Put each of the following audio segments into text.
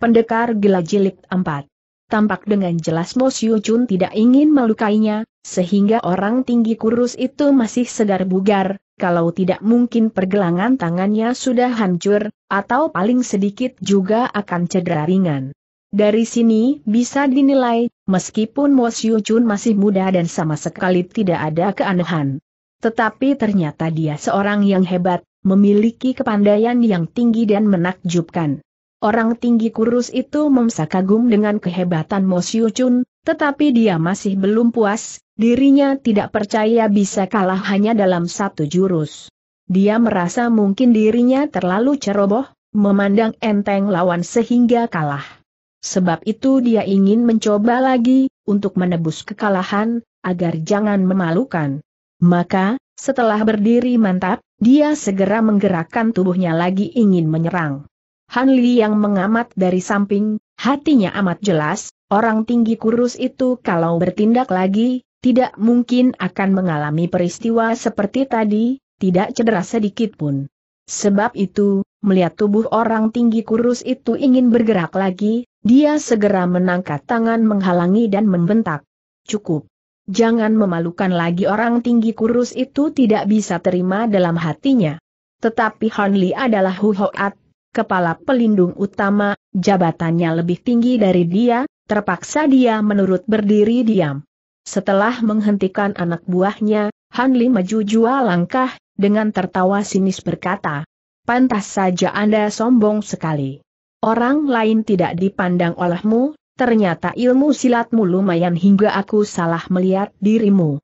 Pendekar gila jilid 4. Tampak dengan jelas Mo Siu Chun tidak ingin melukainya, sehingga orang tinggi kurus itu masih segar bugar, kalau tidak mungkin pergelangan tangannya sudah hancur, atau paling sedikit juga akan cedera ringan. Dari sini bisa dinilai, meskipun Mo Siu Chun masih muda dan sama sekali tidak ada keanehan. Tetapi ternyata dia seorang yang hebat, memiliki kepandaian yang tinggi dan menakjubkan. Orang tinggi kurus itu memsa kagum dengan kehebatan Mo Siu Chun, tetapi dia masih belum puas, dirinya tidak percaya bisa kalah hanya dalam satu jurus. Dia merasa mungkin dirinya terlalu ceroboh, memandang enteng lawan sehingga kalah. Sebab itu dia ingin mencoba lagi, untuk menebus kekalahan, agar jangan memalukan. Maka, setelah berdiri mantap, dia segera menggerakkan tubuhnya lagi ingin menyerang. Han Li yang mengamat dari samping, hatinya amat jelas, orang tinggi kurus itu kalau bertindak lagi, tidak mungkin akan mengalami peristiwa seperti tadi, tidak cedera sedikit pun. Sebab itu, melihat tubuh orang tinggi kurus itu ingin bergerak lagi, dia segera menangkat tangan menghalangi dan membentak. Cukup. Jangan memalukan lagi orang tinggi kurus itu tidak bisa terima dalam hatinya. Tetapi Hanli Li adalah Hu Hoat, kepala pelindung utama, jabatannya lebih tinggi dari dia, terpaksa dia menurut berdiri diam. Setelah menghentikan anak buahnya, Han Hanli maju jua langkah, dengan tertawa sinis berkata, Pantas saja Anda sombong sekali. Orang lain tidak dipandang olehmu, ternyata ilmu silatmu lumayan hingga aku salah melihat dirimu.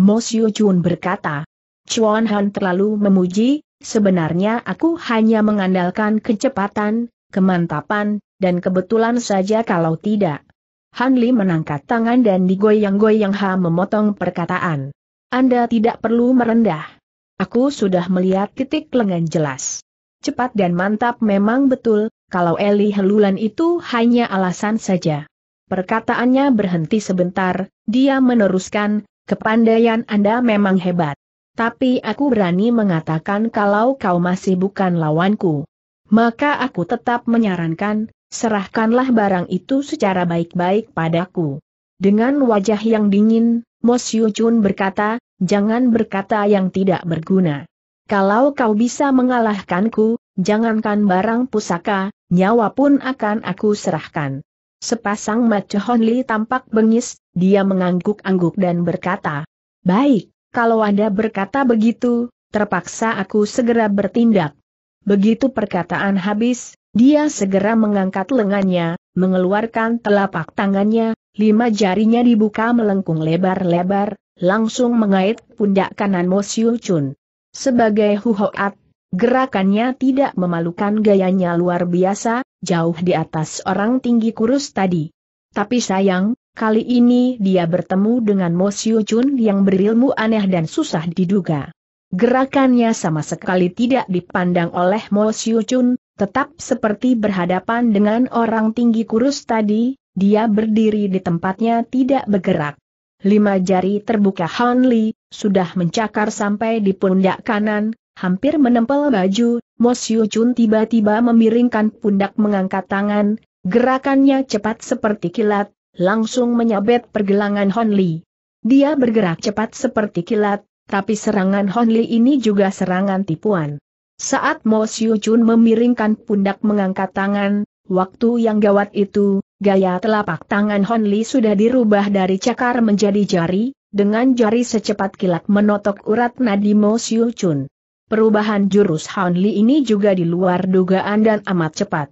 Mo Siu Chun berkata, Chuan Han terlalu memuji, Sebenarnya aku hanya mengandalkan kecepatan, kemantapan, dan kebetulan saja kalau tidak. Hanli menangkat tangan dan digoyang-goyang Ha memotong perkataan. Anda tidak perlu merendah. Aku sudah melihat titik lengan jelas. Cepat dan mantap memang betul, kalau Eli Helulan itu hanya alasan saja. Perkataannya berhenti sebentar, dia meneruskan, kepandaian Anda memang hebat. Tapi aku berani mengatakan kalau kau masih bukan lawanku. Maka aku tetap menyarankan, serahkanlah barang itu secara baik-baik padaku. Dengan wajah yang dingin, Mos Chun berkata, jangan berkata yang tidak berguna. Kalau kau bisa mengalahkanku, jangankan barang pusaka, nyawa pun akan aku serahkan. Sepasang Macohon Li tampak bengis, dia mengangguk-angguk dan berkata, Baik, kalau Anda berkata begitu, terpaksa aku segera bertindak. Begitu perkataan habis, dia segera mengangkat lengannya, mengeluarkan telapak tangannya, lima jarinya dibuka melengkung lebar-lebar, langsung mengait pundak kanan Mo Siu Chun. Sebagai Huhoat, gerakannya tidak memalukan gayanya luar biasa, jauh di atas orang tinggi kurus tadi. Tapi sayang, Kali ini dia bertemu dengan Mo Siu Chun yang berilmu aneh dan susah diduga. Gerakannya sama sekali tidak dipandang oleh Mo Siu Chun, tetap seperti berhadapan dengan orang tinggi kurus tadi, dia berdiri di tempatnya tidak bergerak. Lima jari terbuka Han Li, sudah mencakar sampai di pundak kanan, hampir menempel baju, Mo Siu Chun tiba-tiba memiringkan pundak mengangkat tangan, gerakannya cepat seperti kilat, langsung menyabet pergelangan Hon Li. Dia bergerak cepat seperti kilat, tapi serangan Hon Li ini juga serangan tipuan. Saat Mo Siu Chun memiringkan pundak mengangkat tangan, waktu yang gawat itu, gaya telapak tangan Hon Li sudah dirubah dari cakar menjadi jari, dengan jari secepat kilat menotok urat nadi Mo Siu Chun. Perubahan jurus Hon Li ini juga di luar dugaan dan amat cepat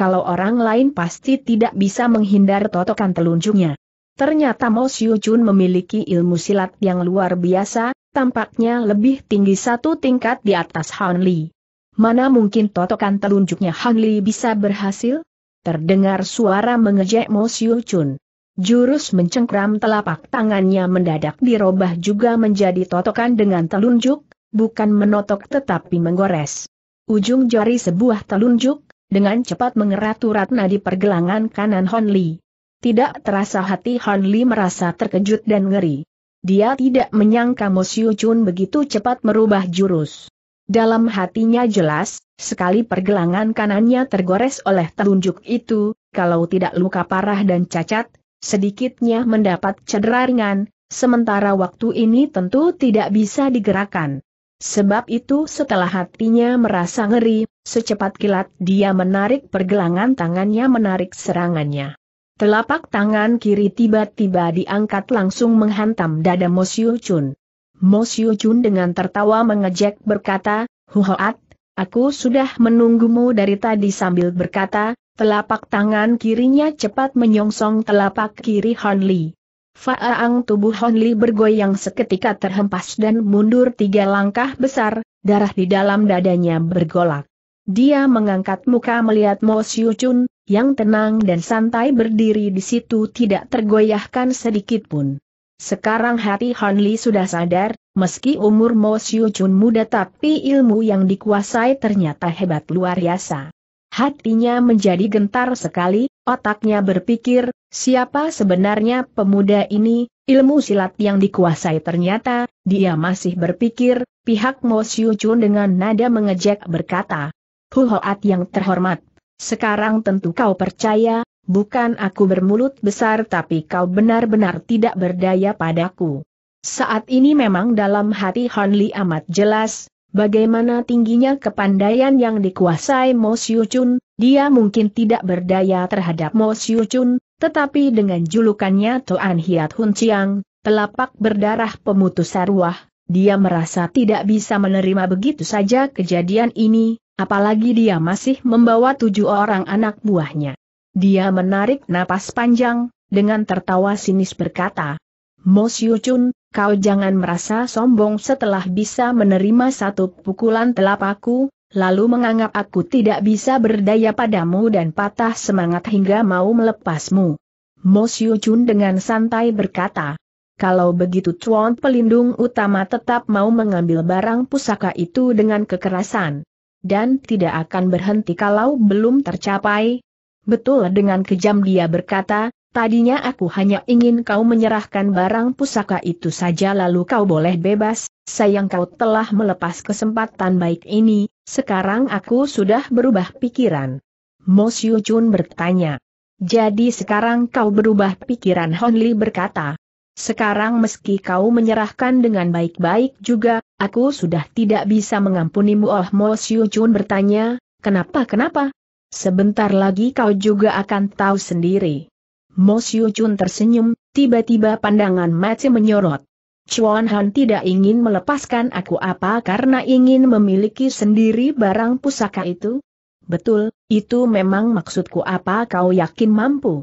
kalau orang lain pasti tidak bisa menghindar totokan telunjuknya. Ternyata Mo Siu Chun memiliki ilmu silat yang luar biasa, tampaknya lebih tinggi satu tingkat di atas Han Li. Mana mungkin totokan telunjuknya Han Li bisa berhasil? Terdengar suara mengejek Mo Siu Chun. Jurus mencengkram telapak tangannya mendadak dirobah juga menjadi totokan dengan telunjuk, bukan menotok tetapi menggores. Ujung jari sebuah telunjuk, dengan cepat mengerat urat nadi pergelangan kanan Hon Li. Tidak terasa hati Hon Li merasa terkejut dan ngeri. Dia tidak menyangka Mo Siu Chun begitu cepat merubah jurus. Dalam hatinya jelas, sekali pergelangan kanannya tergores oleh telunjuk itu, kalau tidak luka parah dan cacat, sedikitnya mendapat cedera ringan, sementara waktu ini tentu tidak bisa digerakkan. Sebab itu setelah hatinya merasa ngeri, Secepat kilat dia menarik pergelangan tangannya menarik serangannya. Telapak tangan kiri tiba-tiba diangkat langsung menghantam dada Mo Siu Chun. Mo Siu Chun dengan tertawa mengejek berkata, Huhoat, aku sudah menunggumu dari tadi sambil berkata, telapak tangan kirinya cepat menyongsong telapak kiri Hon Li. Faang tubuh Hon Li bergoyang seketika terhempas dan mundur tiga langkah besar, darah di dalam dadanya bergolak. Dia mengangkat muka melihat Mo Siu Chun, yang tenang dan santai berdiri di situ tidak tergoyahkan sedikit pun. Sekarang hati Han Li sudah sadar, meski umur Mo Siu Chun muda tapi ilmu yang dikuasai ternyata hebat luar biasa. Hatinya menjadi gentar sekali, otaknya berpikir, siapa sebenarnya pemuda ini, ilmu silat yang dikuasai ternyata, dia masih berpikir, pihak Mo Siu Chun dengan nada mengejek berkata, Huhoat yang terhormat. Sekarang tentu kau percaya, bukan aku bermulut besar tapi kau benar-benar tidak berdaya padaku. Saat ini memang dalam hati Honli amat jelas, bagaimana tingginya kepandaian yang dikuasai Mo Siu Chun, dia mungkin tidak berdaya terhadap Mo Siu Chun, tetapi dengan julukannya Toan Hiat Hun Chiang, telapak berdarah pemutus arwah, dia merasa tidak bisa menerima begitu saja kejadian ini, Apalagi dia masih membawa tujuh orang anak buahnya. Dia menarik napas panjang, dengan tertawa sinis berkata, Mo Chun, kau jangan merasa sombong setelah bisa menerima satu pukulan telapakku, lalu menganggap aku tidak bisa berdaya padamu dan patah semangat hingga mau melepasmu. Mo Chun dengan santai berkata, kalau begitu Tuan Pelindung Utama tetap mau mengambil barang pusaka itu dengan kekerasan dan tidak akan berhenti kalau belum tercapai. Betul dengan kejam dia berkata, tadinya aku hanya ingin kau menyerahkan barang pusaka itu saja lalu kau boleh bebas, sayang kau telah melepas kesempatan baik ini, sekarang aku sudah berubah pikiran. Mo Siu Chun bertanya. Jadi sekarang kau berubah pikiran Hon Li berkata, sekarang meski kau menyerahkan dengan baik-baik juga, aku sudah tidak bisa mengampunimu Oh Mo Siu Chun bertanya, kenapa-kenapa? Sebentar lagi kau juga akan tahu sendiri. Mo Siu Chun tersenyum, tiba-tiba pandangan mati menyorot. Chuan Han tidak ingin melepaskan aku apa karena ingin memiliki sendiri barang pusaka itu? Betul, itu memang maksudku apa kau yakin mampu?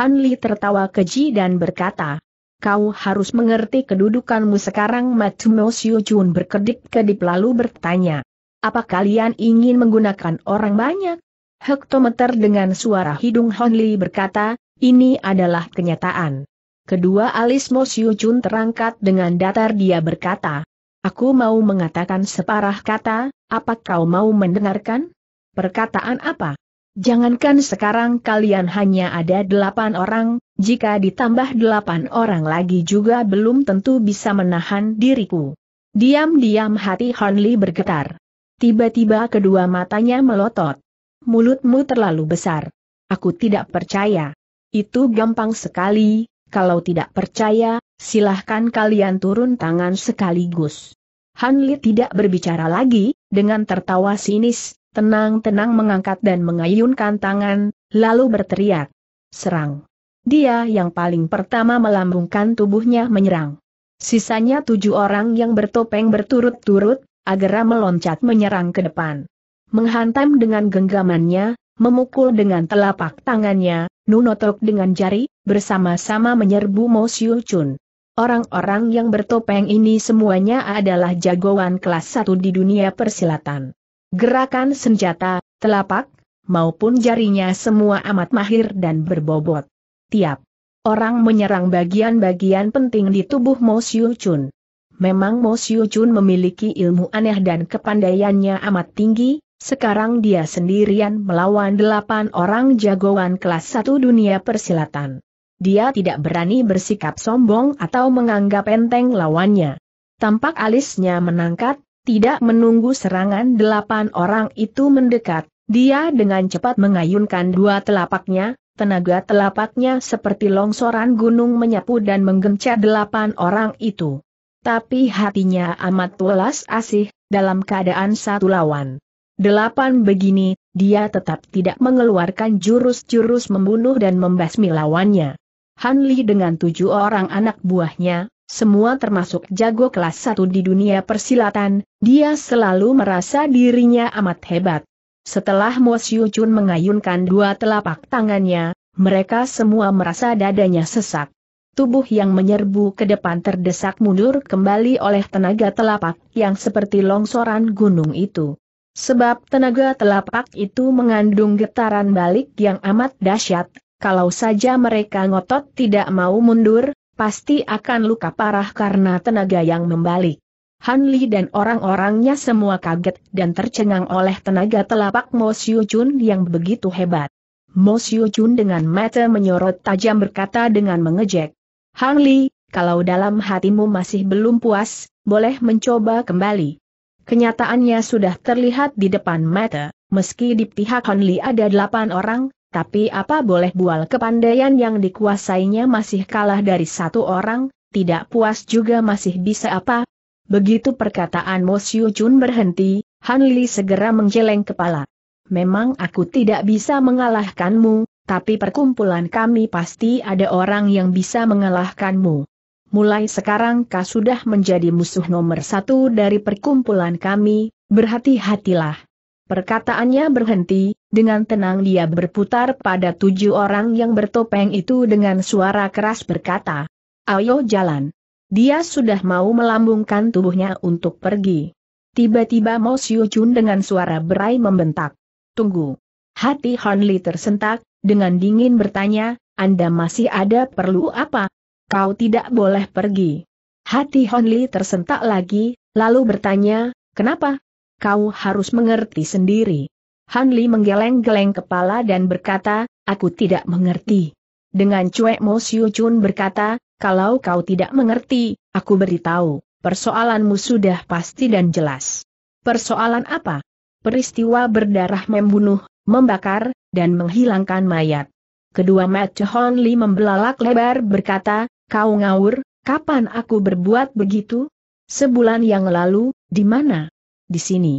Han Li tertawa keji dan berkata, kau harus mengerti kedudukanmu sekarang Matsumo Siujun berkedip-kedip lalu bertanya. Apa kalian ingin menggunakan orang banyak? Hektometer dengan suara hidung Honli berkata, ini adalah kenyataan. Kedua alis Mo Chun terangkat dengan datar dia berkata, Aku mau mengatakan separah kata, apa kau mau mendengarkan? Perkataan apa? Jangankan sekarang kalian hanya ada delapan orang, jika ditambah delapan orang lagi juga belum tentu bisa menahan diriku. Diam-diam hati Hanli bergetar. Tiba-tiba kedua matanya melotot. Mulutmu terlalu besar. Aku tidak percaya. Itu gampang sekali, kalau tidak percaya, silahkan kalian turun tangan sekaligus. Hanli tidak berbicara lagi, dengan tertawa sinis, tenang-tenang mengangkat dan mengayunkan tangan, lalu berteriak. Serang. Dia yang paling pertama melambungkan tubuhnya menyerang. Sisanya tujuh orang yang bertopeng berturut-turut, agera meloncat menyerang ke depan. Menghantam dengan genggamannya, memukul dengan telapak tangannya, nunotok dengan jari, bersama-sama menyerbu Mo Siu Chun. Orang-orang yang bertopeng ini semuanya adalah jagoan kelas satu di dunia persilatan. Gerakan senjata, telapak, maupun jarinya semua amat mahir dan berbobot. Tiap orang menyerang bagian-bagian penting di tubuh Mo Siu Chun. Memang Mo Siu Chun memiliki ilmu aneh dan kepandaiannya amat tinggi, sekarang dia sendirian melawan delapan orang jagoan kelas satu dunia persilatan. Dia tidak berani bersikap sombong atau menganggap enteng lawannya. Tampak alisnya menangkat, tidak menunggu serangan delapan orang itu mendekat, dia dengan cepat mengayunkan dua telapaknya, tenaga telapaknya seperti longsoran gunung menyapu dan menggencet delapan orang itu. Tapi hatinya amat welas asih, dalam keadaan satu lawan. Delapan begini, dia tetap tidak mengeluarkan jurus-jurus membunuh dan membasmi lawannya. Hanli dengan tujuh orang anak buahnya, semua termasuk jago kelas satu di dunia persilatan, dia selalu merasa dirinya amat hebat. Setelah Mo Siu Chun mengayunkan dua telapak tangannya, mereka semua merasa dadanya sesak. Tubuh yang menyerbu ke depan terdesak mundur kembali oleh tenaga telapak yang seperti longsoran gunung itu. Sebab tenaga telapak itu mengandung getaran balik yang amat dahsyat, kalau saja mereka ngotot tidak mau mundur, Pasti akan luka parah karena tenaga yang membalik. Han Li dan orang-orangnya semua kaget dan tercengang oleh tenaga telapak Mo Siu Chun yang begitu hebat. Mo Siu Chun dengan mata menyorot tajam berkata dengan mengejek. Han Li, kalau dalam hatimu masih belum puas, boleh mencoba kembali. Kenyataannya sudah terlihat di depan mata, meski di pihak Han Li ada delapan orang, tapi apa boleh bual kepandaian yang dikuasainya masih kalah dari satu orang, tidak puas juga masih bisa apa? Begitu perkataan Mo Siu Chun berhenti, Han Li segera menggeleng kepala. Memang aku tidak bisa mengalahkanmu, tapi perkumpulan kami pasti ada orang yang bisa mengalahkanmu. Mulai sekarang kau sudah menjadi musuh nomor satu dari perkumpulan kami, berhati-hatilah. Perkataannya berhenti, dengan tenang dia berputar pada tujuh orang yang bertopeng itu dengan suara keras berkata, Ayo jalan. Dia sudah mau melambungkan tubuhnya untuk pergi. Tiba-tiba Mo Siu Chun dengan suara berai membentak. Tunggu. Hati Han Li tersentak, dengan dingin bertanya, Anda masih ada perlu apa? Kau tidak boleh pergi. Hati Han Li tersentak lagi, lalu bertanya, kenapa? kau harus mengerti sendiri. Hanli menggeleng-geleng kepala dan berkata, aku tidak mengerti. Dengan cuek Mo Siu Chun berkata, kalau kau tidak mengerti, aku beritahu, persoalanmu sudah pasti dan jelas. Persoalan apa? Peristiwa berdarah membunuh, membakar, dan menghilangkan mayat. Kedua Matt Li membelalak lebar berkata, kau ngawur, kapan aku berbuat begitu? Sebulan yang lalu, di mana? di sini.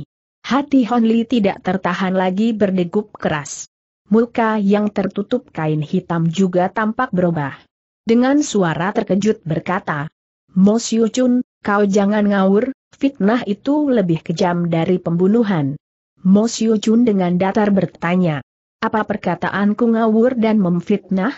Hati Honli tidak tertahan lagi berdegup keras. Muka yang tertutup kain hitam juga tampak berubah. Dengan suara terkejut berkata, Mo Siu Chun, kau jangan ngawur, fitnah itu lebih kejam dari pembunuhan. Mo Siu Chun dengan datar bertanya, apa perkataanku ngawur dan memfitnah?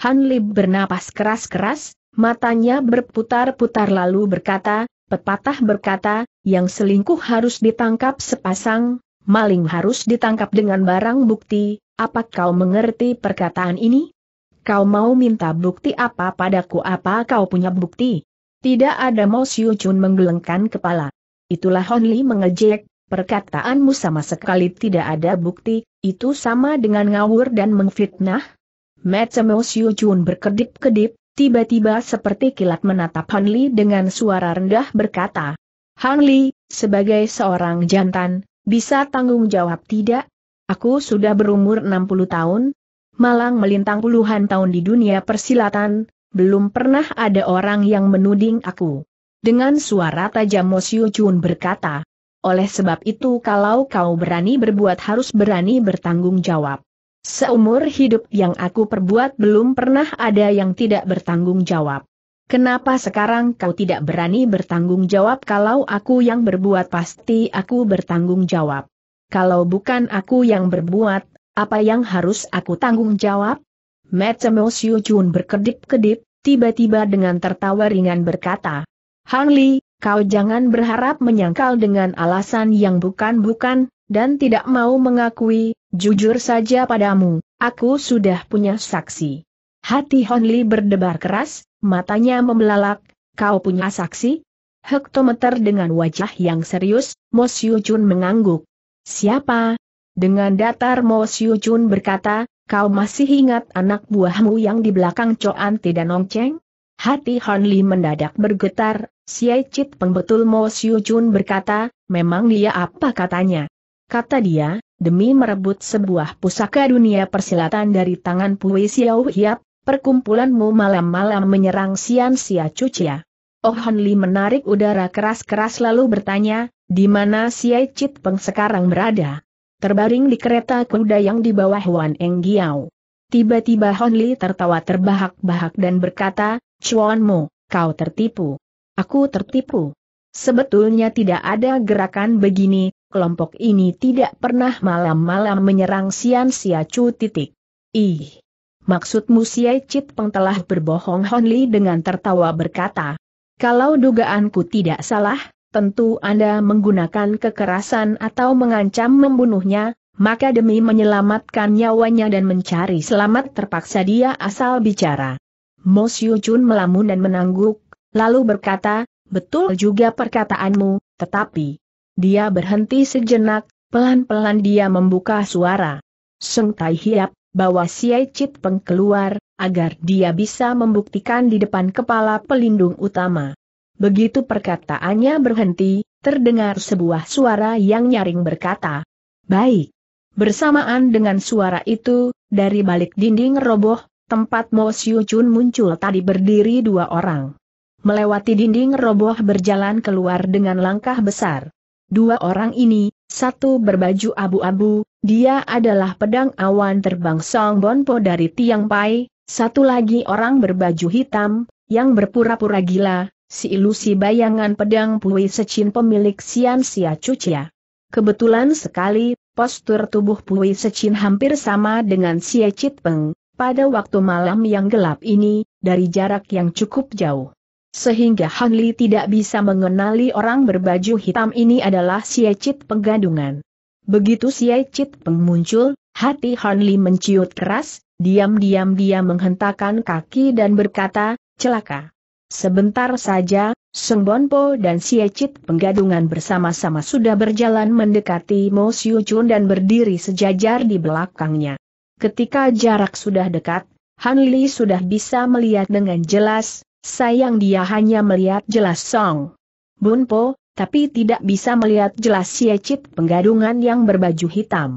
Han Li bernapas keras-keras, matanya berputar-putar lalu berkata, pepatah berkata, yang selingkuh harus ditangkap sepasang, maling harus ditangkap dengan barang bukti, apa kau mengerti perkataan ini? Kau mau minta bukti apa padaku apa kau punya bukti? Tidak ada Mo Siu Chun menggelengkan kepala. Itulah Hon Li mengejek, perkataanmu sama sekali tidak ada bukti, itu sama dengan ngawur dan mengfitnah. Mo Siu Chun berkedip-kedip, tiba-tiba seperti kilat menatap Hon Li dengan suara rendah berkata, Hang Li, sebagai seorang jantan, bisa tanggung jawab tidak? Aku sudah berumur 60 tahun, malang melintang puluhan tahun di dunia persilatan, belum pernah ada orang yang menuding aku. Dengan suara tajam Mo Siu Chun berkata, oleh sebab itu kalau kau berani berbuat harus berani bertanggung jawab. Seumur hidup yang aku perbuat belum pernah ada yang tidak bertanggung jawab. Kenapa sekarang kau tidak berani bertanggung jawab kalau aku yang berbuat pasti aku bertanggung jawab. Kalau bukan aku yang berbuat, apa yang harus aku tanggung jawab? Metsemo Siu Chun berkedip-kedip, tiba-tiba dengan tertawa ringan berkata, Hang Li, kau jangan berharap menyangkal dengan alasan yang bukan-bukan, dan tidak mau mengakui, jujur saja padamu, aku sudah punya saksi. Hati Li berdebar keras, matanya membelalak, kau punya saksi? Hektometer dengan wajah yang serius, Mo Siu Chun mengangguk. Siapa? Dengan datar Mo Siu Chun berkata, kau masih ingat anak buahmu yang di belakang Coan tidak nongceng? Hati Han Li mendadak bergetar, Siai Cit pembetul Mo Siu Chun berkata, memang dia apa katanya? Kata dia, demi merebut sebuah pusaka dunia persilatan dari tangan Pui Xiao Hiap, perkumpulanmu malam-malam menyerang Sian Sia Cucia. Oh Han Li menarik udara keras-keras lalu bertanya, di mana Siai Chit Peng sekarang berada? Terbaring di kereta kuda yang di bawah Huan Eng Giao. Tiba-tiba Hon Li tertawa terbahak-bahak dan berkata, Chuan Mo, kau tertipu. Aku tertipu. Sebetulnya tidak ada gerakan begini, kelompok ini tidak pernah malam-malam menyerang Sian Sia Cu titik. Ih. Maksudmu si Cit Peng telah berbohong Hon Li dengan tertawa berkata. Kalau dugaanku tidak salah, tentu Anda menggunakan kekerasan atau mengancam membunuhnya, maka demi menyelamatkan nyawanya dan mencari selamat terpaksa dia asal bicara. Mo Siu Chun melamun dan menangguk, lalu berkata, betul juga perkataanmu, tetapi... Dia berhenti sejenak, pelan-pelan dia membuka suara. Seng Tai Hiap, bawa Siai Chit Peng keluar, agar dia bisa membuktikan di depan kepala pelindung utama. Begitu perkataannya berhenti, terdengar sebuah suara yang nyaring berkata, Baik. Bersamaan dengan suara itu, dari balik dinding roboh, tempat Mo Siu Chun muncul tadi berdiri dua orang. Melewati dinding roboh berjalan keluar dengan langkah besar. Dua orang ini, satu berbaju abu-abu, dia adalah pedang awan terbang Song Bonpo dari Tiang Pai, satu lagi orang berbaju hitam, yang berpura-pura gila, si ilusi bayangan pedang Pui Secin pemilik Sian Sia Cucia. Kebetulan sekali, postur tubuh Pui Secin hampir sama dengan Sia Chit Peng, pada waktu malam yang gelap ini, dari jarak yang cukup jauh. Sehingga Han Li tidak bisa mengenali orang berbaju hitam ini adalah Sia Chit Penggadungan. Begitu si Chit Peng muncul, hati Hanli menciut keras, diam-diam dia menghentakkan kaki dan berkata, celaka. Sebentar saja, Seng Bonpo dan si Chit penggadungan bersama-sama sudah berjalan mendekati Mo Siu Chun dan berdiri sejajar di belakangnya. Ketika jarak sudah dekat, Hanli sudah bisa melihat dengan jelas, sayang dia hanya melihat jelas Song. Bunpo, tapi tidak bisa melihat jelas siecit penggadungan yang berbaju hitam.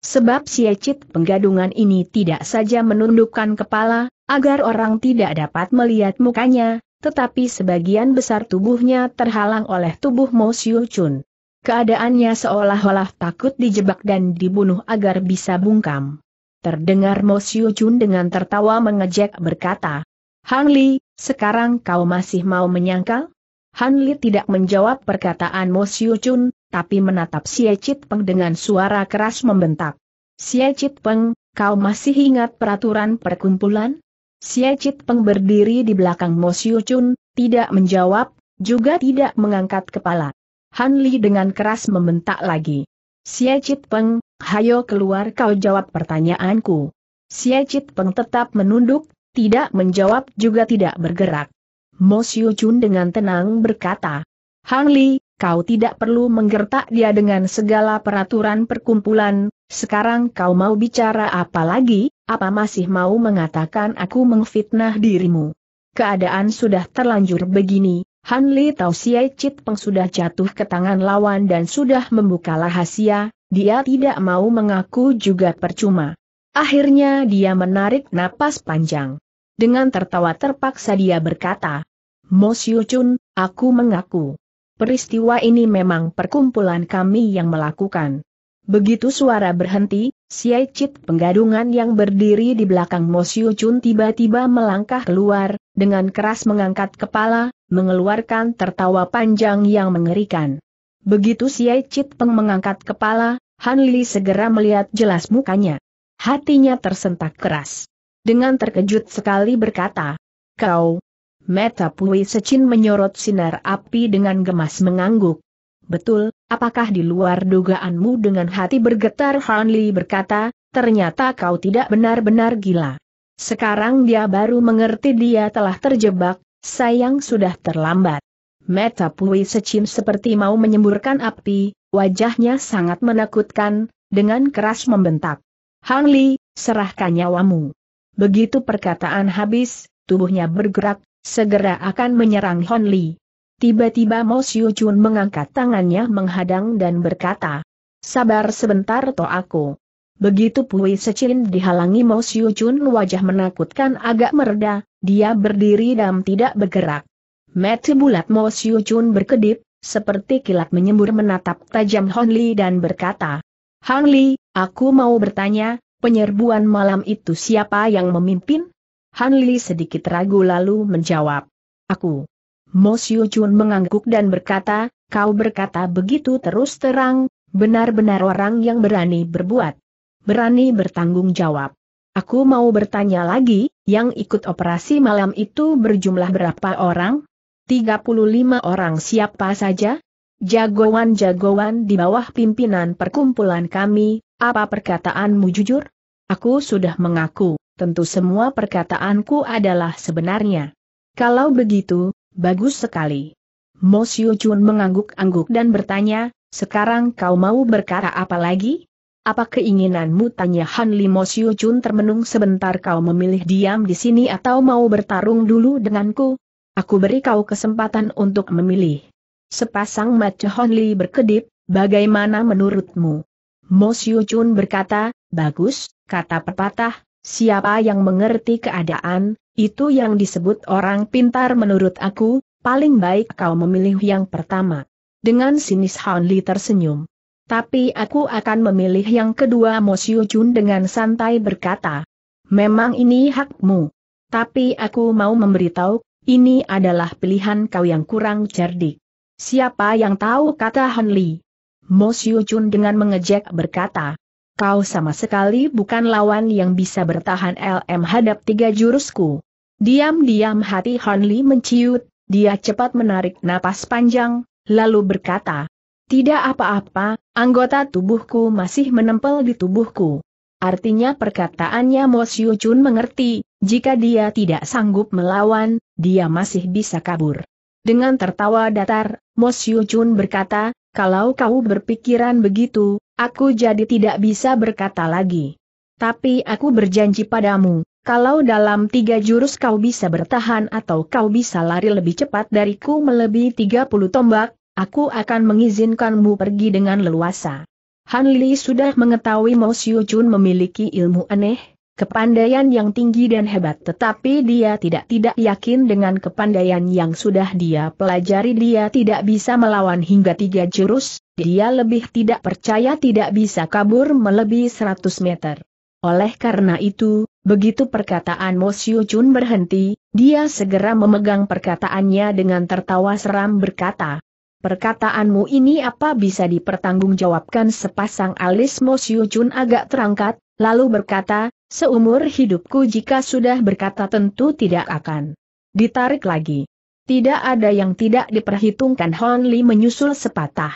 Sebab siecit penggadungan ini tidak saja menundukkan kepala, agar orang tidak dapat melihat mukanya, tetapi sebagian besar tubuhnya terhalang oleh tubuh Mo Siu Chun. Keadaannya seolah-olah takut dijebak dan dibunuh agar bisa bungkam. Terdengar Mo Siu Chun dengan tertawa mengejek berkata, Hang Li, sekarang kau masih mau menyangkal? Han Li tidak menjawab perkataan Mo Siu Chun, tapi menatap Xie Chit Peng dengan suara keras membentak. Xie Chit Peng, kau masih ingat peraturan perkumpulan? Xie Chit Peng berdiri di belakang Mo Siu Chun, tidak menjawab, juga tidak mengangkat kepala. Han Li dengan keras membentak lagi. Xie Chit Peng, hayo keluar kau jawab pertanyaanku. Xie Chit Peng tetap menunduk, tidak menjawab juga tidak bergerak. Mo Siu Chun dengan tenang berkata, Hang Li, kau tidak perlu menggertak dia dengan segala peraturan perkumpulan, sekarang kau mau bicara apa lagi, apa masih mau mengatakan aku mengfitnah dirimu. Keadaan sudah terlanjur begini, Han Li Tau Siai Chit Peng sudah jatuh ke tangan lawan dan sudah membuka rahasia, dia tidak mau mengaku juga percuma. Akhirnya dia menarik napas panjang. Dengan tertawa terpaksa dia berkata, Siu Chun, aku mengaku. Peristiwa ini memang perkumpulan kami yang melakukan. Begitu suara berhenti, Siai Chit penggadungan yang berdiri di belakang Siu Chun tiba-tiba melangkah keluar, dengan keras mengangkat kepala, mengeluarkan tertawa panjang yang mengerikan. Begitu Siai Chit Peng mengangkat kepala, Han Li segera melihat jelas mukanya. Hatinya tersentak keras dengan terkejut sekali berkata, Kau, Meta Pui Secin menyorot sinar api dengan gemas mengangguk. Betul, apakah di luar dugaanmu dengan hati bergetar Hanli berkata, ternyata kau tidak benar-benar gila. Sekarang dia baru mengerti dia telah terjebak, sayang sudah terlambat. Meta Pui Secin seperti mau menyemburkan api, wajahnya sangat menakutkan, dengan keras membentak. Hanli, serahkan nyawamu. Begitu perkataan habis, tubuhnya bergerak, segera akan menyerang Hon Li. Tiba-tiba Mo Siu Chun mengangkat tangannya menghadang dan berkata, Sabar sebentar to aku. Begitu Pui Secin dihalangi Mo Siu Chun wajah menakutkan agak mereda, dia berdiri dan tidak bergerak. Mata bulat Mo Siu Chun berkedip, seperti kilat menyembur menatap tajam Hon Li dan berkata, Hang Li, aku mau bertanya, Penyerbuan malam itu siapa yang memimpin? Han Li sedikit ragu lalu menjawab. Aku. Mo Siu Chun mengangguk dan berkata, kau berkata begitu terus terang, benar-benar orang yang berani berbuat. Berani bertanggung jawab. Aku mau bertanya lagi, yang ikut operasi malam itu berjumlah berapa orang? 35 orang siapa saja? Jagoan-jagoan di bawah pimpinan perkumpulan kami, apa perkataanmu jujur? Aku sudah mengaku, tentu semua perkataanku adalah sebenarnya. Kalau begitu, bagus sekali. Mo Siu Chun mengangguk-angguk dan bertanya, sekarang kau mau berkata apa lagi? Apa keinginanmu? Tanya Han Li Mo Siu Chun termenung sebentar kau memilih diam di sini atau mau bertarung dulu denganku? Aku beri kau kesempatan untuk memilih. Sepasang mata Han Li berkedip, bagaimana menurutmu? Siu Chun berkata, bagus, kata pepatah, siapa yang mengerti keadaan, itu yang disebut orang pintar menurut aku, paling baik kau memilih yang pertama. Dengan sinis Han Li tersenyum. Tapi aku akan memilih yang kedua Siu Chun dengan santai berkata. Memang ini hakmu. Tapi aku mau memberitahu, ini adalah pilihan kau yang kurang cerdik. Siapa yang tahu kata Han Li. Siu Chun dengan mengejek berkata, Kau sama sekali bukan lawan yang bisa bertahan LM hadap tiga jurusku. Diam-diam hati Han Li menciut, dia cepat menarik napas panjang, lalu berkata, Tidak apa-apa, anggota tubuhku masih menempel di tubuhku. Artinya perkataannya Mo Siu Chun mengerti, jika dia tidak sanggup melawan, dia masih bisa kabur. Dengan tertawa datar, Mo Siu Chun berkata, kalau kau berpikiran begitu, aku jadi tidak bisa berkata lagi. Tapi aku berjanji padamu, kalau dalam tiga jurus kau bisa bertahan atau kau bisa lari lebih cepat dariku melebihi 30 tombak, aku akan mengizinkanmu pergi dengan leluasa. Han Li sudah mengetahui Mo Siu Chun memiliki ilmu aneh, Kepandaian yang tinggi dan hebat tetapi dia tidak-tidak yakin dengan kepandaian yang sudah dia pelajari dia tidak bisa melawan hingga tiga jurus, dia lebih tidak percaya tidak bisa kabur melebihi 100 meter. Oleh karena itu, begitu perkataan Mo Siu Chun berhenti, dia segera memegang perkataannya dengan tertawa seram berkata, Perkataanmu ini apa bisa dipertanggungjawabkan sepasang alis Mo Siu Chun agak terangkat, lalu berkata, Seumur hidupku jika sudah berkata tentu tidak akan ditarik lagi. Tidak ada yang tidak diperhitungkan Hon Li menyusul sepatah.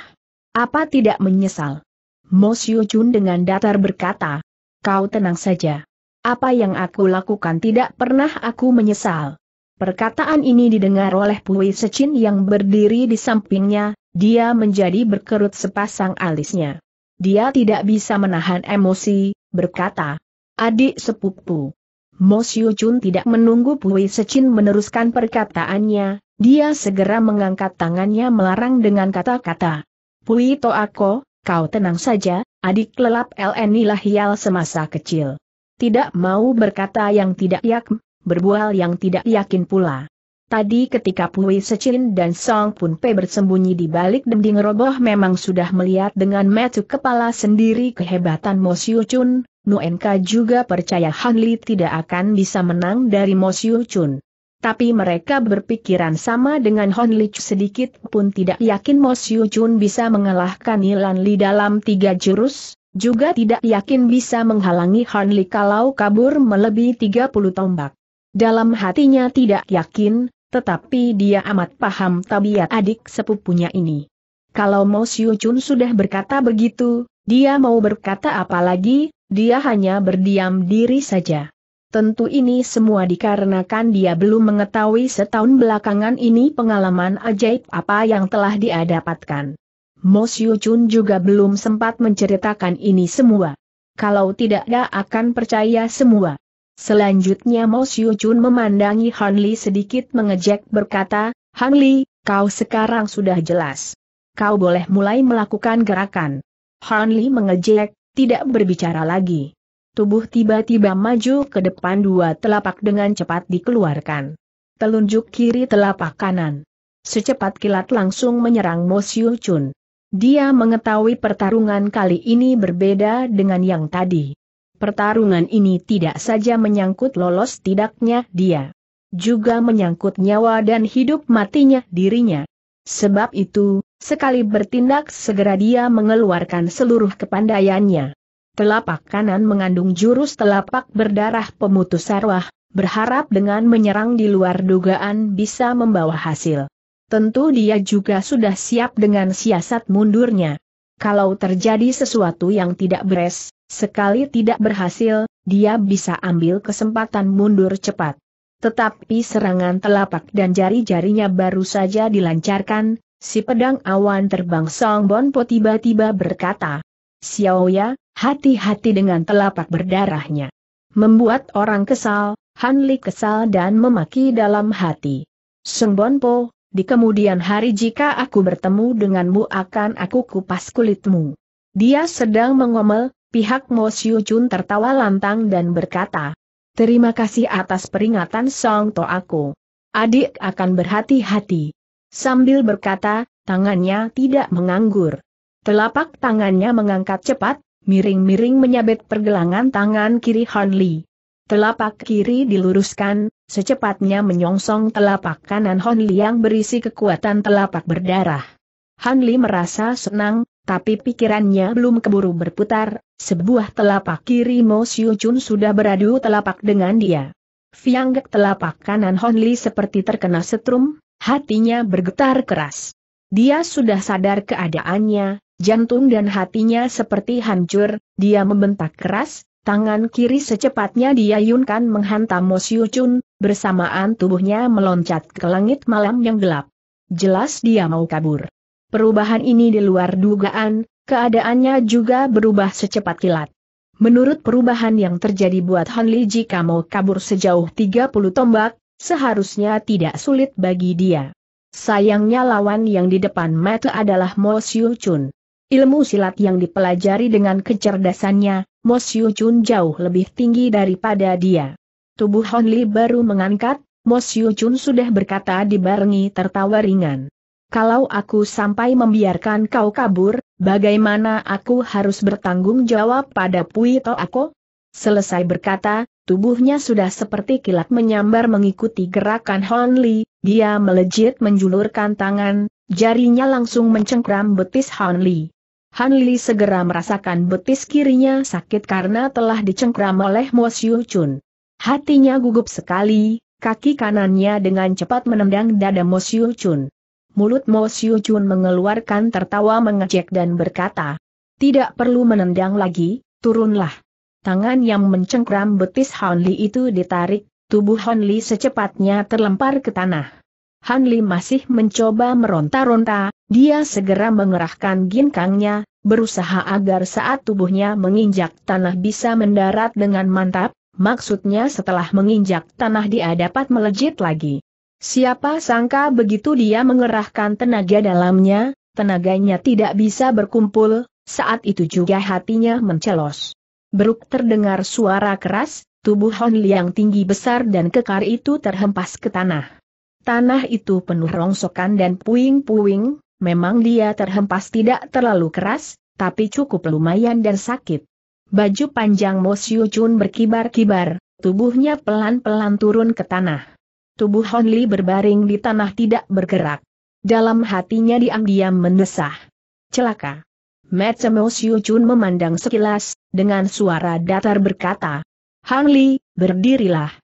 Apa tidak menyesal? Mo Siu Jun dengan datar berkata, kau tenang saja. Apa yang aku lakukan tidak pernah aku menyesal. Perkataan ini didengar oleh Pui Secin yang berdiri di sampingnya, dia menjadi berkerut sepasang alisnya. Dia tidak bisa menahan emosi, berkata, adik sepupu. Mo Siu Chun tidak menunggu Pui Secin meneruskan perkataannya, dia segera mengangkat tangannya melarang dengan kata-kata. Pui Toako, kau tenang saja, adik lelap LN hial semasa kecil. Tidak mau berkata yang tidak yak, berbual yang tidak yakin pula. Tadi ketika Pui Secin dan Song Pun pe bersembunyi di balik dinding roboh memang sudah melihat dengan metu kepala sendiri kehebatan Mo Siu Chun, Nuenka juga percaya Han Li tidak akan bisa menang dari Mo Siu Chun. Tapi mereka berpikiran sama dengan Han Li sedikit pun tidak yakin Mo Siu Chun bisa mengalahkan Ilan Li dalam tiga jurus, juga tidak yakin bisa menghalangi Han Li kalau kabur melebihi 30 tombak. Dalam hatinya tidak yakin, tetapi dia amat paham tabiat adik sepupunya ini. Kalau Mo Siu Chun sudah berkata begitu, dia mau berkata apa lagi, dia hanya berdiam diri saja. Tentu ini semua dikarenakan dia belum mengetahui setahun belakangan ini pengalaman ajaib apa yang telah dia dapatkan. Mo Siu Chun juga belum sempat menceritakan ini semua. Kalau tidak dia akan percaya semua. Selanjutnya Mo Xiu Chun memandangi Han Li sedikit mengejek berkata, Han Li, kau sekarang sudah jelas. Kau boleh mulai melakukan gerakan. Han Li mengejek, tidak berbicara lagi. Tubuh tiba-tiba maju ke depan dua telapak dengan cepat dikeluarkan. Telunjuk kiri telapak kanan. Secepat kilat langsung menyerang Mo Xiu Chun. Dia mengetahui pertarungan kali ini berbeda dengan yang tadi. Pertarungan ini tidak saja menyangkut lolos tidaknya dia. Juga menyangkut nyawa dan hidup matinya dirinya. Sebab itu, sekali bertindak segera dia mengeluarkan seluruh kepandaiannya. Telapak kanan mengandung jurus telapak berdarah pemutus arwah, berharap dengan menyerang di luar dugaan bisa membawa hasil. Tentu dia juga sudah siap dengan siasat mundurnya. Kalau terjadi sesuatu yang tidak beres, Sekali tidak berhasil, dia bisa ambil kesempatan mundur cepat. Tetapi serangan telapak dan jari-jarinya baru saja dilancarkan, si pedang awan terbang Song Bonpo tiba-tiba berkata, Xiaoya, hati-hati dengan telapak berdarahnya. Membuat orang kesal, Han Li kesal dan memaki dalam hati. Song Bonpo, di kemudian hari jika aku bertemu denganmu akan aku kupas kulitmu. Dia sedang mengomel, Pihak Mo Siu Chun tertawa lantang dan berkata, Terima kasih atas peringatan Song To aku. Adik akan berhati-hati. Sambil berkata, tangannya tidak menganggur. Telapak tangannya mengangkat cepat, miring-miring menyabet pergelangan tangan kiri Han Li. Telapak kiri diluruskan, secepatnya menyongsong telapak kanan Han Li yang berisi kekuatan telapak berdarah. Han Li merasa senang, tapi pikirannya belum keburu berputar, sebuah telapak kiri Mo Siu Chun sudah beradu telapak dengan dia. Fianggek telapak kanan Hon Li seperti terkena setrum, hatinya bergetar keras. Dia sudah sadar keadaannya, jantung dan hatinya seperti hancur, dia membentak keras, tangan kiri secepatnya diayunkan menghantam Mo Siu Chun, bersamaan tubuhnya meloncat ke langit malam yang gelap. Jelas dia mau kabur. Perubahan ini di luar dugaan, keadaannya juga berubah secepat kilat. Menurut perubahan yang terjadi buat Han Li jika mau kabur sejauh 30 tombak, seharusnya tidak sulit bagi dia. Sayangnya lawan yang di depan mata adalah Mo Xiu Chun. Ilmu silat yang dipelajari dengan kecerdasannya, Mo Xiu Chun jauh lebih tinggi daripada dia. Tubuh Hon Li baru mengangkat, Mo Xiu Chun sudah berkata dibarengi tertawa ringan. Kalau aku sampai membiarkan kau kabur, bagaimana aku harus bertanggung jawab pada Pui aku? Selesai berkata, tubuhnya sudah seperti kilat menyambar mengikuti gerakan Hon Li, dia melejit menjulurkan tangan, jarinya langsung mencengkram betis Hon Li. Han Li segera merasakan betis kirinya sakit karena telah dicengkram oleh Mo Xiu Chun. Hatinya gugup sekali, kaki kanannya dengan cepat menendang dada Mo Xiu Chun mulut Mo Siu Chun mengeluarkan tertawa mengejek dan berkata, Tidak perlu menendang lagi, turunlah. Tangan yang mencengkram betis Han Li itu ditarik, tubuh Han Li secepatnya terlempar ke tanah. Han Li masih mencoba meronta-ronta, dia segera mengerahkan ginkangnya, berusaha agar saat tubuhnya menginjak tanah bisa mendarat dengan mantap, maksudnya setelah menginjak tanah dia dapat melejit lagi. Siapa sangka begitu dia mengerahkan tenaga dalamnya, tenaganya tidak bisa berkumpul, saat itu juga hatinya mencelos. Beruk terdengar suara keras, tubuh Hon yang tinggi besar dan kekar itu terhempas ke tanah. Tanah itu penuh rongsokan dan puing-puing, memang dia terhempas tidak terlalu keras, tapi cukup lumayan dan sakit. Baju panjang Mo Siu Chun berkibar-kibar, tubuhnya pelan-pelan turun ke tanah tubuh Li berbaring di tanah tidak bergerak. Dalam hatinya diam-diam mendesah. Celaka. Matsemo Siu Chun memandang sekilas, dengan suara datar berkata, Li, berdirilah.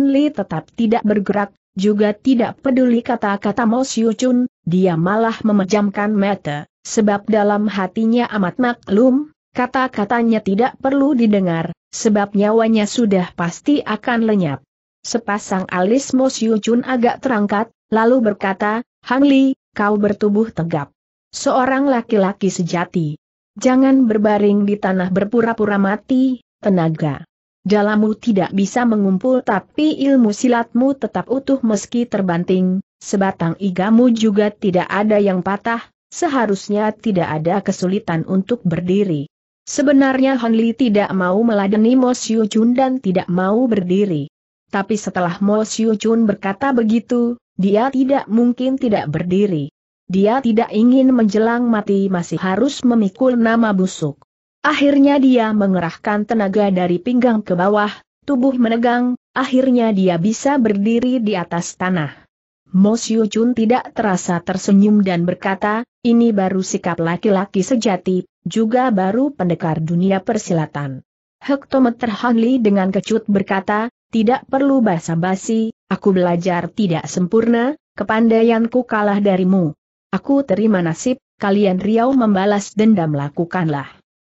Li tetap tidak bergerak, juga tidak peduli kata-kata Mo Siu Chun, dia malah memejamkan mata, sebab dalam hatinya amat maklum, kata-katanya tidak perlu didengar, sebab nyawanya sudah pasti akan lenyap. Sepasang alis Mo Chun agak terangkat, lalu berkata, Han Li, kau bertubuh tegap. Seorang laki-laki sejati. Jangan berbaring di tanah berpura-pura mati, tenaga. Dalammu tidak bisa mengumpul tapi ilmu silatmu tetap utuh meski terbanting, sebatang igamu juga tidak ada yang patah, seharusnya tidak ada kesulitan untuk berdiri. Sebenarnya Li tidak mau meladeni Mo Siu Chun dan tidak mau berdiri. Tapi setelah Mo Xiu Chun berkata begitu, dia tidak mungkin tidak berdiri. Dia tidak ingin menjelang mati masih harus memikul nama busuk. Akhirnya dia mengerahkan tenaga dari pinggang ke bawah, tubuh menegang, akhirnya dia bisa berdiri di atas tanah. Mo Xiu Chun tidak terasa tersenyum dan berkata, ini baru sikap laki-laki sejati, juga baru pendekar dunia persilatan. Hektometer Hanli dengan kecut berkata, tidak perlu basa-basi, aku belajar tidak sempurna, kepandaianku kalah darimu. Aku terima nasib, kalian riau membalas dendam lakukanlah.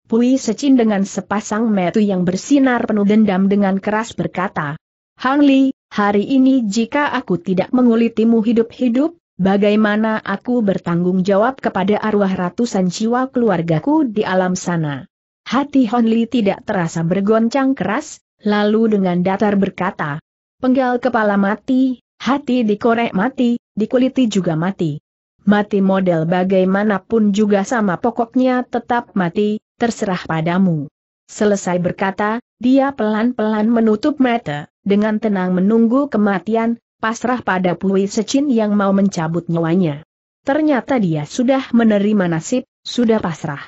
Pui Secin dengan sepasang metu yang bersinar penuh dendam dengan keras berkata, Hang Li, hari ini jika aku tidak mengulitimu hidup-hidup, bagaimana aku bertanggung jawab kepada arwah ratusan jiwa keluargaku di alam sana? Hati Hon Li tidak terasa bergoncang keras, lalu dengan datar berkata, penggal kepala mati, hati dikorek mati, dikuliti juga mati. Mati model bagaimanapun juga sama pokoknya tetap mati, terserah padamu. Selesai berkata, dia pelan-pelan menutup mata, dengan tenang menunggu kematian, pasrah pada Pui Secin yang mau mencabut nyawanya. Ternyata dia sudah menerima nasib, sudah pasrah.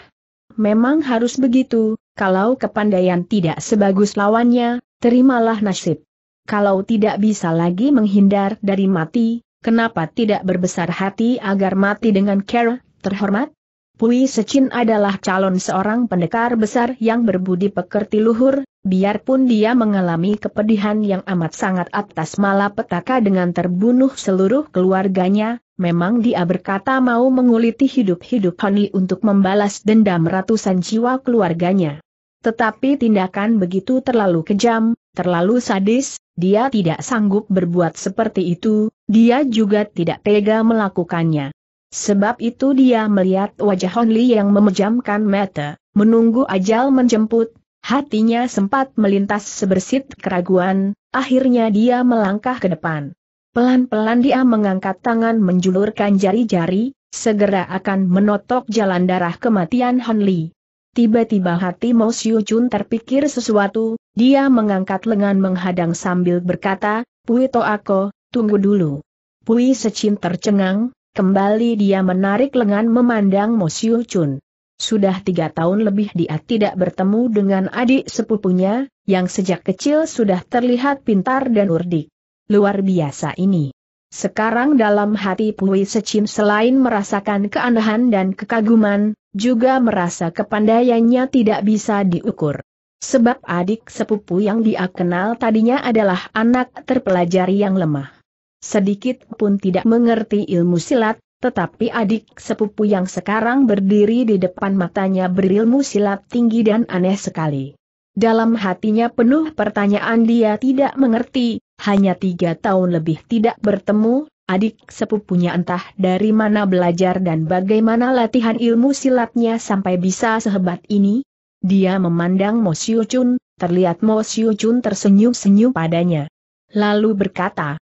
Memang harus begitu, kalau kepandaian tidak sebagus lawannya, terimalah nasib. Kalau tidak bisa lagi menghindar dari mati, kenapa tidak berbesar hati agar mati dengan care, terhormat? Pui Secin adalah calon seorang pendekar besar yang berbudi pekerti luhur, biarpun dia mengalami kepedihan yang amat sangat atas malapetaka dengan terbunuh seluruh keluarganya, memang dia berkata mau menguliti hidup-hidup Honi untuk membalas dendam ratusan jiwa keluarganya. Tetapi tindakan begitu terlalu kejam, terlalu sadis, dia tidak sanggup berbuat seperti itu, dia juga tidak tega melakukannya. Sebab itu dia melihat wajah Honli yang memejamkan mata, menunggu ajal menjemput, Hatinya sempat melintas sebersit keraguan, akhirnya dia melangkah ke depan. Pelan-pelan dia mengangkat tangan menjulurkan jari-jari, segera akan menotok jalan darah kematian Han Li. Tiba-tiba hati Mo Siu Chun terpikir sesuatu, dia mengangkat lengan menghadang sambil berkata, Pui Toako, tunggu dulu. Pui Secin tercengang, kembali dia menarik lengan memandang Mo Siu Chun. Sudah tiga tahun lebih dia tidak bertemu dengan adik sepupunya, yang sejak kecil sudah terlihat pintar dan urdik. Luar biasa ini. Sekarang dalam hati Pui Secin selain merasakan keanehan dan kekaguman, juga merasa kepandaiannya tidak bisa diukur. Sebab adik sepupu yang dia kenal tadinya adalah anak terpelajari yang lemah. Sedikit pun tidak mengerti ilmu silat, tetapi adik sepupu yang sekarang berdiri di depan matanya berilmu silat tinggi dan aneh sekali. Dalam hatinya penuh pertanyaan dia tidak mengerti, hanya tiga tahun lebih tidak bertemu, adik sepupunya entah dari mana belajar dan bagaimana latihan ilmu silatnya sampai bisa sehebat ini. Dia memandang Mo Siu Chun, terlihat Mo Siu Chun tersenyum-senyum padanya. Lalu berkata,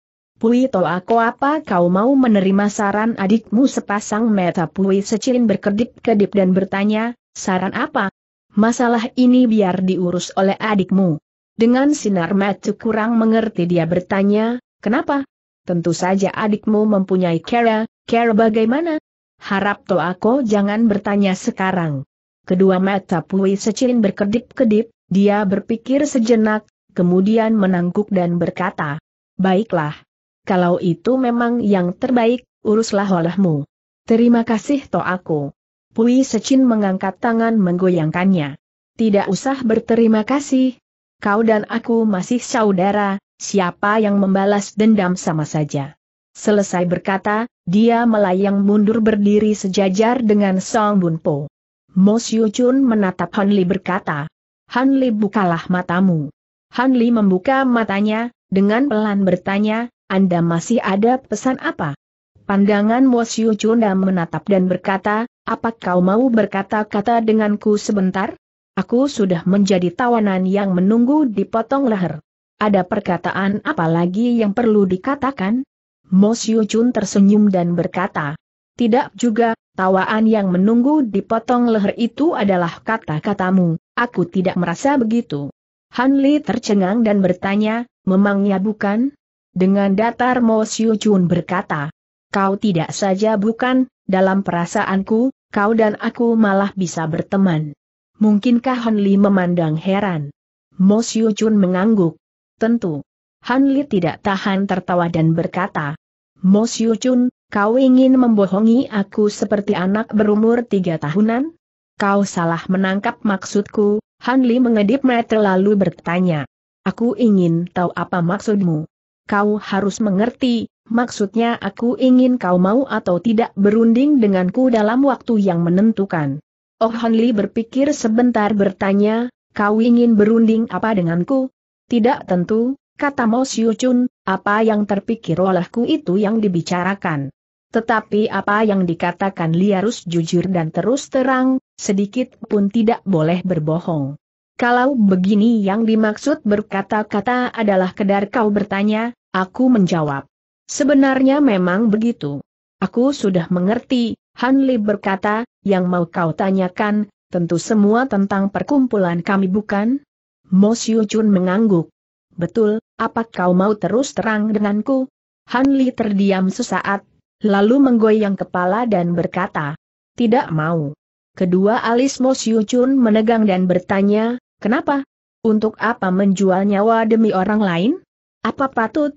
Pui aku apa kau mau menerima saran adikmu sepasang mata Pui secilin berkedip-kedip dan bertanya, saran apa? Masalah ini biar diurus oleh adikmu. Dengan sinar mata kurang mengerti dia bertanya, kenapa? Tentu saja adikmu mempunyai kera, kera bagaimana? Harap aku jangan bertanya sekarang. Kedua mata Pui secilin berkedip-kedip, dia berpikir sejenak, kemudian menangguk dan berkata, Baiklah, kalau itu memang yang terbaik, uruslah olehmu. Terima kasih to aku. Pui Secin mengangkat tangan menggoyangkannya. Tidak usah berterima kasih. Kau dan aku masih saudara, siapa yang membalas dendam sama saja. Selesai berkata, dia melayang mundur berdiri sejajar dengan Song Bunpo. Mo Siu Chun menatap Han Li berkata, Han Li bukalah matamu. Han Li membuka matanya, dengan pelan bertanya, anda masih ada pesan apa? Pandangan Mosyu Chunda menatap dan berkata, apa kau mau berkata-kata denganku sebentar? Aku sudah menjadi tawanan yang menunggu dipotong leher. Ada perkataan apa lagi yang perlu dikatakan? Mo Chun tersenyum dan berkata, tidak juga, tawaan yang menunggu dipotong leher itu adalah kata-katamu, aku tidak merasa begitu. Han Li tercengang dan bertanya, memangnya bukan? Dengan datar Mo Siu Chun berkata, Kau tidak saja bukan, dalam perasaanku, kau dan aku malah bisa berteman. Mungkinkah Han Li memandang heran? Mo Siu Chun mengangguk. Tentu. Han Li tidak tahan tertawa dan berkata, Mo Siu Chun, kau ingin membohongi aku seperti anak berumur tiga tahunan? Kau salah menangkap maksudku, Han Li mengedip mata lalu bertanya. Aku ingin tahu apa maksudmu kau harus mengerti, maksudnya aku ingin kau mau atau tidak berunding denganku dalam waktu yang menentukan. Oh Hanli berpikir sebentar bertanya, kau ingin berunding apa denganku? Tidak tentu, kata Mo Siu Chun, apa yang terpikir olehku itu yang dibicarakan. Tetapi apa yang dikatakan harus jujur dan terus terang, sedikit pun tidak boleh berbohong. Kalau begini yang dimaksud berkata-kata adalah kedar kau bertanya, aku menjawab. Sebenarnya memang begitu. Aku sudah mengerti, Hanli berkata, yang mau kau tanyakan, tentu semua tentang perkumpulan kami bukan? Mo Siu Chun mengangguk. Betul, apa kau mau terus terang denganku? Hanli terdiam sesaat, lalu menggoyang kepala dan berkata, tidak mau. Kedua alis Mo Siu Chun menegang dan bertanya, Kenapa? Untuk apa menjual nyawa demi orang lain? Apa patut?